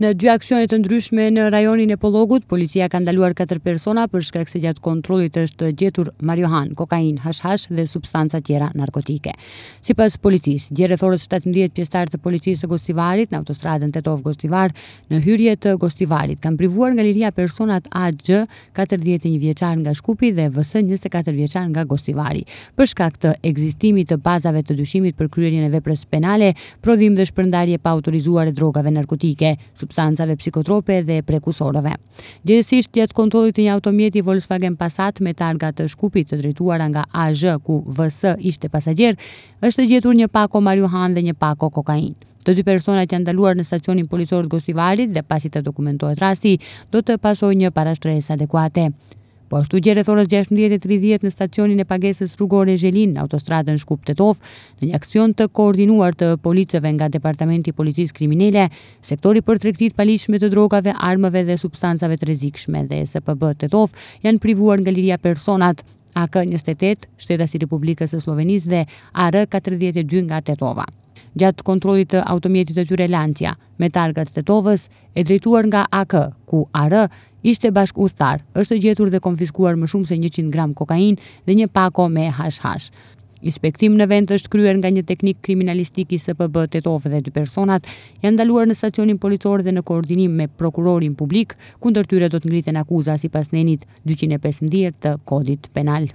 Në dy aksionet të ndryshme në rajonin e Pologut, policia ka ndaluar 4 persona për shkak se gjatë kontrollit është gjetur marihuan, kokainë, hashhash dhe substanca tjera narkotike. Sipas policisë, gjerë thorës 17 pjesëtar të policisë së Gostivarit në autostradën Tetov Gostivar, në hyrje të Gostivarit kanë privuar nga liria personat AG, 41 vjeçar nga Shkupi dhe VS 24 vjeçar nga Gostivari, për shkak të ekzistimit të bazave të dyshimit për kryerjen e veprës penale, prodhim dhe shpërndarje pa autorizuar e drogave narkotike substancave psikotrope dhe prekusorëve. Gjithësisht gjatë kontrollit të një automjeti Volkswagen Passat me targa të Shkupit të drejtuara nga AZ ku VS ishte pasagjer, është gjetur një pako marijuan dhe një pako kokainë. Të dy personat janë ndaluar në stacionin policor të Gostivarit dhe pasi të dokumentohet rasti, do të pasojë një parashtres adekuate. Po ashtu gjerë orës 16.30 në stacionin e pagesës rrugore Zhelin në autostradën Shkup Tetov, në një aksion të koordinuar të policëve nga Departamenti Policisë Kriminele, sektori për tregtit paligjshme të drogave, armëve dhe substancave të rrezikshme dhe SPB Tetov janë privuar nga liria personat AK 28, Shtetasi Republikës së Slovenisë dhe AR 42 nga Tetova gjatë kontrolit të automjetit të tyre lantja me targat të tovës e drejtuar nga AK, ku AR, ishte bashk ustar, është gjetur dhe konfiskuar më shumë se 100 gram kokain dhe një pako me hash-hash. Inspektim në vend është kryer nga një teknik kriminalistik i SPB Tetov dhe dy personat janë ndaluar në stacionin policor dhe në koordinim me prokurorin publik, kundër tyre do të ngriten akuza sipas nenit 215 të Kodit Penal.